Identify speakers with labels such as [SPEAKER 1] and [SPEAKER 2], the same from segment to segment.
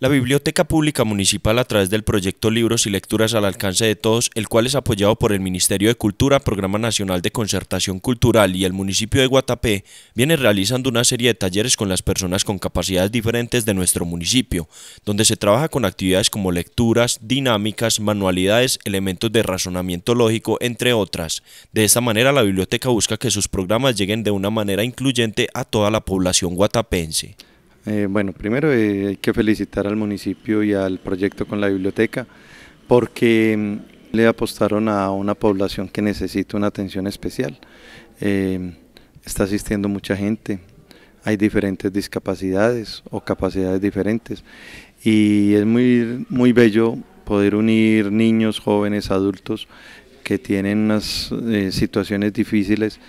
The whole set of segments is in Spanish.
[SPEAKER 1] La Biblioteca Pública Municipal a través del proyecto Libros y Lecturas al Alcance de Todos, el cual es apoyado por el Ministerio de Cultura, Programa Nacional de Concertación Cultural y el municipio de Guatapé, viene realizando una serie de talleres con las personas con capacidades diferentes de nuestro municipio, donde se trabaja con actividades como lecturas, dinámicas, manualidades, elementos de razonamiento lógico, entre otras. De esta manera la biblioteca busca que sus programas lleguen de una manera incluyente a toda la población guatapense.
[SPEAKER 2] Eh, bueno, primero eh, hay que felicitar al municipio y al proyecto con la biblioteca porque mm, le apostaron a una población que necesita una atención especial. Eh, está asistiendo mucha gente, hay diferentes discapacidades o capacidades diferentes y es muy, muy bello poder unir niños, jóvenes, adultos que tienen unas situaciones difíciles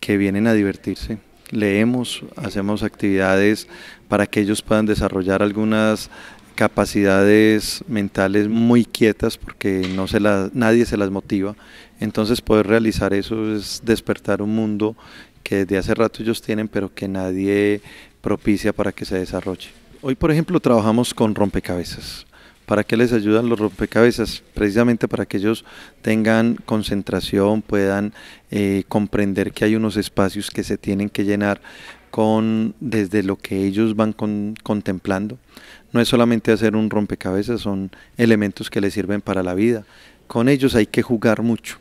[SPEAKER 2] que vienen a divertirse leemos, hacemos actividades para que ellos puedan desarrollar algunas capacidades mentales muy quietas porque no nadie se las motiva. Entonces poder realizar eso es despertar un mundo que desde hace rato ellos tienen pero que nadie propicia para que se desarrolle. Hoy por ejemplo trabajamos con rompecabezas. ¿Para qué les ayudan los rompecabezas? Precisamente para que ellos tengan concentración, puedan eh, comprender que hay unos espacios que se tienen que llenar con desde lo que ellos van contemplando. No es solamente hacer un rompecabezas, son elementos que les sirven para la vida. Con ellos hay que jugar mucho.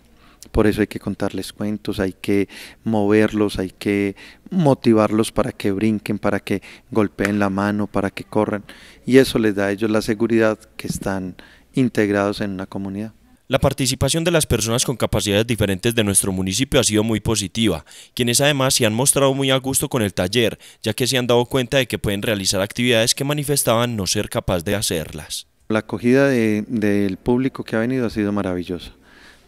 [SPEAKER 2] Por eso hay que contarles cuentos, hay que moverlos, hay que motivarlos para que brinquen, para que golpeen la mano, para que corran. Y eso les da a ellos la seguridad que están integrados en una comunidad.
[SPEAKER 1] La participación de las personas con capacidades diferentes de nuestro municipio ha sido muy positiva, quienes además se han mostrado muy a gusto con el taller, ya que se han dado cuenta de que pueden realizar actividades que manifestaban no ser capaz de hacerlas.
[SPEAKER 2] La acogida del público que ha venido ha sido maravillosa.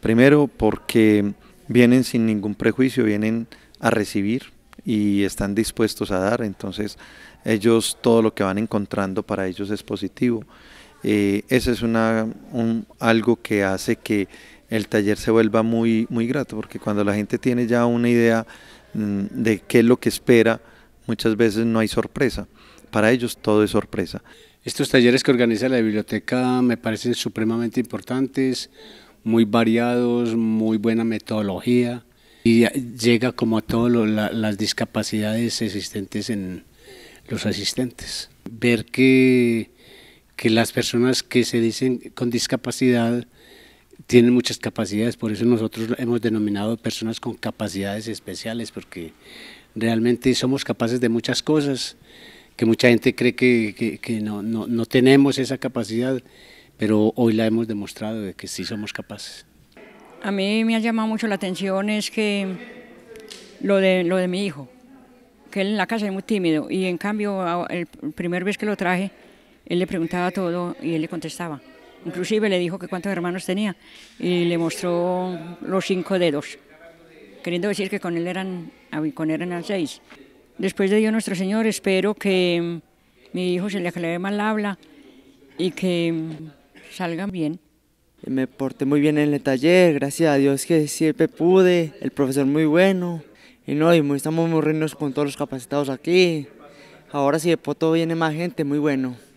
[SPEAKER 2] Primero porque vienen sin ningún prejuicio, vienen a recibir y están dispuestos a dar, entonces ellos todo lo que van encontrando para ellos es positivo. Eh, eso es un, algo que hace que el taller se vuelva muy, muy grato, porque cuando la gente tiene ya una idea mm, de qué es lo
[SPEAKER 3] que espera, muchas veces no hay sorpresa. Para ellos todo es sorpresa. Estos talleres que organiza la biblioteca me parecen supremamente importantes, muy variados, muy buena metodología y llega como a todas las discapacidades existentes en los asistentes. Ver que, que las personas que se dicen con discapacidad tienen muchas capacidades, por eso nosotros hemos denominado personas con capacidades especiales, porque realmente somos capaces de muchas cosas que mucha gente cree que, no tenemos esa capacidad pero hoy la hemos demostrado de que sí somos capaces.
[SPEAKER 4] A mí me ha llamado mucho la atención es que lo de, lo de mi hijo, que él en la casa es muy tímido y en cambio el primer vez que lo traje, él le preguntaba todo y él le contestaba. Inclusive le dijo que cuántos hermanos tenía y le mostró los cinco dedos, queriendo decir que con él eran, ah, con él eran seis. Después de Dios nuestro Señor espero que mi hijo se le aclare mal habla y que salgan bien.
[SPEAKER 3] Eh, me porté muy bien en el taller, gracias a Dios que siempre pude, el profesor muy bueno. Y no, estamos muy con todos los capacitados aquí. Ahora si de Poto viene más gente, muy bueno.